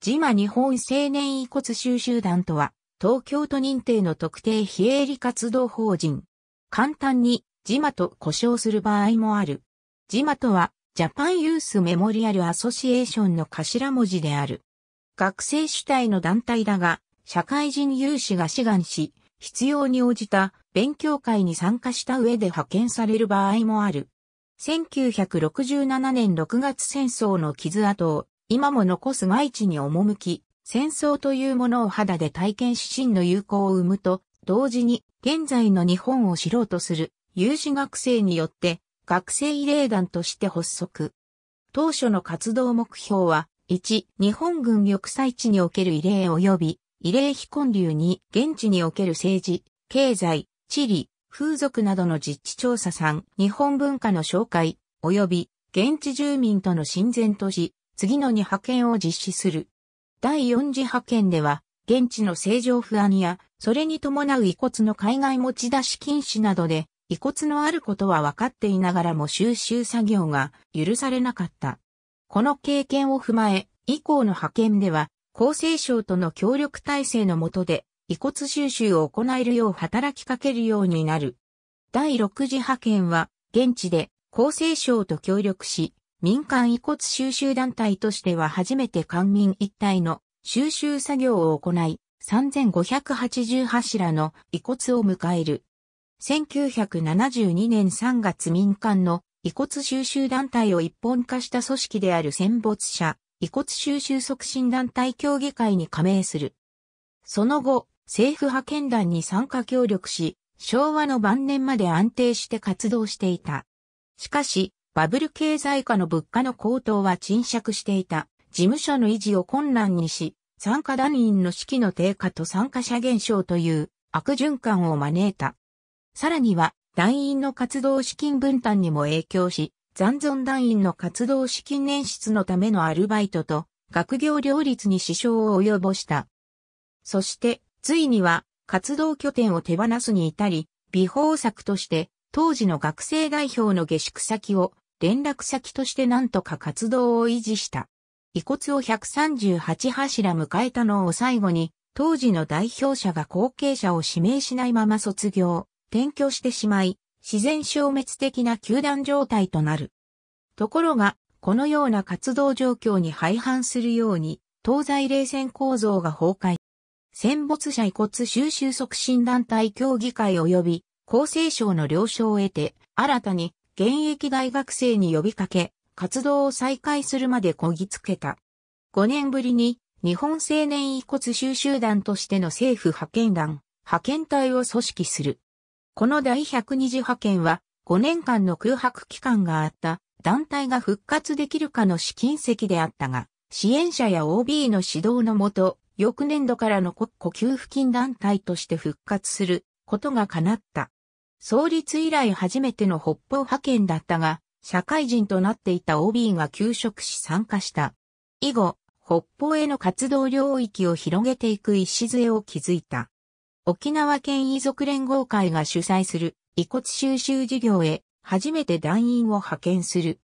ジマ日本青年遺骨収集団とは、東京都認定の特定非営利活動法人。簡単に、ジマと呼称する場合もある。ジマとは、ジャパンユースメモリアルアソシエーションの頭文字である。学生主体の団体だが、社会人有志が志願し、必要に応じた勉強会に参加した上で派遣される場合もある。1967年6月戦争の傷跡を今も残す外地に赴き、戦争というものを肌で体験し真の友好を生むと、同時に現在の日本を知ろうとする有志学生によって学生慰霊団として発足。当初の活動目標は、1、日本軍玉砕地における慰霊及び慰霊非建流に現地における政治、経済、地理、風俗などの実地調査3、日本文化の紹介、及び現地住民との親善都市、次の2派遣を実施する。第4次派遣では、現地の政情不安や、それに伴う遺骨の海外持ち出し禁止などで、遺骨のあることは分かっていながらも収集作業が許されなかった。この経験を踏まえ、以降の派遣では、厚生省との協力体制の下で、遺骨収集を行えるよう働きかけるようになる。第6次派遣は、現地で厚生省と協力し、民間遺骨収集団体としては初めて官民一体の収集作業を行い、3 5 8 0柱の遺骨を迎える。1972年3月民間の遺骨収集団体を一本化した組織である戦没者、遺骨収集促進団体協議会に加盟する。その後、政府派遣団に参加協力し、昭和の晩年まで安定して活動していた。しかし、バブル経済下の物価の高騰は沈着していた。事務所の維持を困難にし、参加団員の士気の低下と参加者減少という悪循環を招いた。さらには、団員の活動資金分担にも影響し、残存団員の活動資金捻出のためのアルバイトと学業両立に支障を及ぼした。そして、ついには活動拠点を手放すに至り、美法策として当時の学生代表の下宿先を連絡先として何とか活動を維持した。遺骨を138柱迎えたのを最後に、当時の代表者が後継者を指名しないまま卒業、転居してしまい、自然消滅的な球団状態となる。ところが、このような活動状況に廃反するように、東西冷戦構造が崩壊。戦没者遺骨収集促進団体協議会及び厚生省の了承を得て、新たに現役大学生に呼びかけ、活動を再開するまでこぎつけた。5年ぶりに日本青年遺骨収集団としての政府派遣団、派遣隊を組織する。この第120派遣は5年間の空白期間があった団体が復活できるかの試金石であったが、支援者や OB の指導のもと、翌年度からの国庫給付金団体として復活することが叶った。創立以来初めての北方派遣だったが、社会人となっていた OB が休職し参加した。以後、北方への活動領域を広げていく礎を築いた。沖縄県遺族連合会が主催する遺骨収集事業へ初めて団員を派遣する。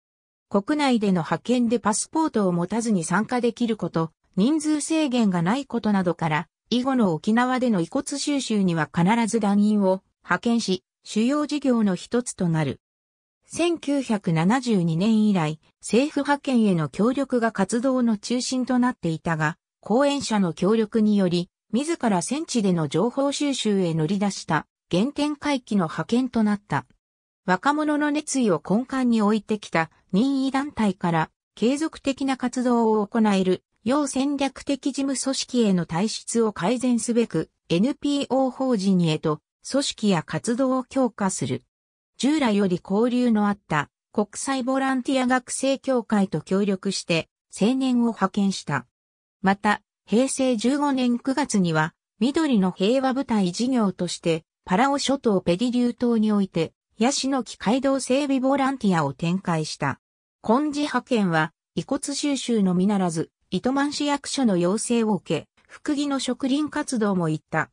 国内での派遣でパスポートを持たずに参加できること、人数制限がないことなどから、以後の沖縄での遺骨収集には必ず団員を派遣し、主要事業の一つとなる。1972年以来、政府派遣への協力が活動の中心となっていたが、講演者の協力により、自ら戦地での情報収集へ乗り出した原点回帰の派遣となった。若者の熱意を根幹に置いてきた任意団体から継続的な活動を行える要戦略的事務組織への体質を改善すべく NPO 法人へと組織や活動を強化する。従来より交流のあった国際ボランティア学生協会と協力して青年を派遣した。また、平成15年9月には、緑の平和部隊事業として、パラオ諸島ペリリュー島において、ヤシの木街道整備ボランティアを展開した。根治派遣は、遺骨収集のみならず、糸満市役所の要請を受け、副議の植林活動も行った。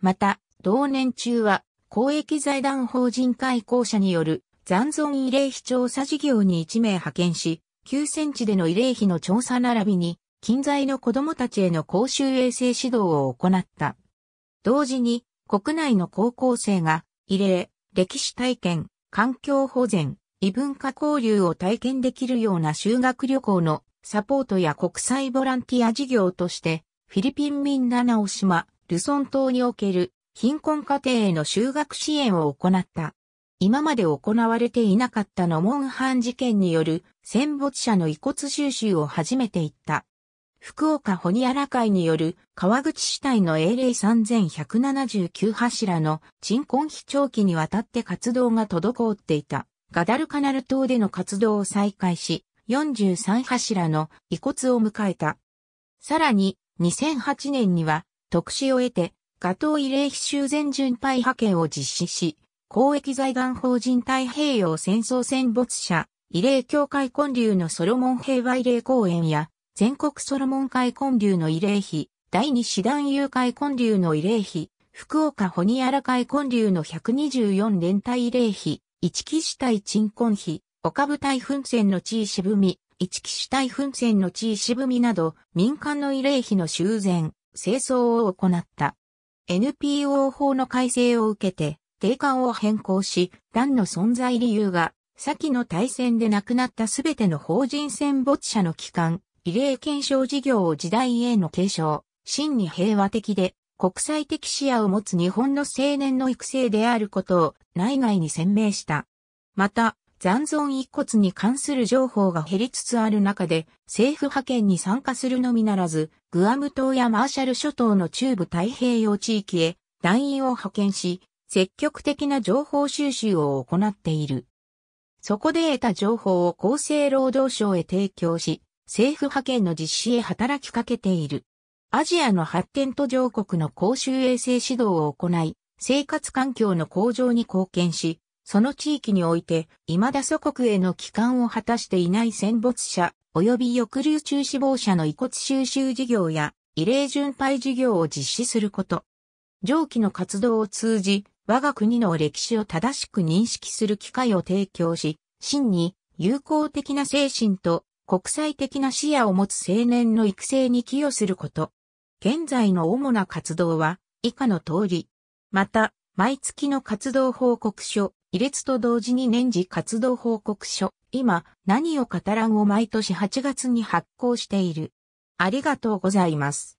また、同年中は公益財団法人会校舎による残存慰霊碑調査事業に1名派遣し、9センチでの慰霊碑の調査並びに、近在の子供たちへの公衆衛生指導を行った。同時に、国内の高校生が、慰霊、歴史体験、環境保全、異文化交流を体験できるような修学旅行のサポートや国際ボランティア事業として、フィリピンミンダナオ島、ルソン島における貧困家庭への就学支援を行った。今まで行われていなかったのモンハン事件による戦没者の遺骨収集を始めていった。福岡ホニアラ会による川口市内の英霊3179柱の鎮魂非長期にわたって活動が滞っていたガダルカナル島での活動を再開し、43柱の遺骨を迎えた。さらに2008年には特使を得てガトー慰霊碑修繕巡配派遣を実施し、公益財団法人太平洋戦争戦没者、慰霊協会建立のソロモン平和慰霊公園や、全国ソロモン会建立の慰霊碑、第二師団友会建立の慰霊碑、福岡ホニアラ会建立の124連帯慰霊碑、一騎士隊鎮魂碑、岡部隊奮戦の地位渋み、一騎士隊奮戦の地位渋みなど、民間の慰霊碑の修繕、清掃を行った。NPO 法の改正を受けて、定款を変更し、団の存在理由が、先の大戦で亡くなったすべての法人戦没者の帰還、慰霊検証事業を時代への継承、真に平和的で、国際的視野を持つ日本の青年の育成であることを内外に鮮明した。また、残存遺骨に関する情報が減りつつある中で、政府派遣に参加するのみならず、グアム島やマーシャル諸島の中部太平洋地域へ団員を派遣し、積極的な情報収集を行っている。そこで得た情報を厚生労働省へ提供し、政府派遣の実施へ働きかけている。アジアの発展途上国の公衆衛生指導を行い、生活環境の向上に貢献し、その地域において、未だ祖国への帰還を果たしていない戦没者、及び抑留中死亡者の遺骨収集事業や、異例巡拝事業を実施すること。上記の活動を通じ、我が国の歴史を正しく認識する機会を提供し、真に友好的な精神と国際的な視野を持つ青年の育成に寄与すること。現在の主な活動は以下の通り。また、毎月の活動報告書、入列と同時に年次活動報告書、今、何を語らんを毎年8月に発行している。ありがとうございます。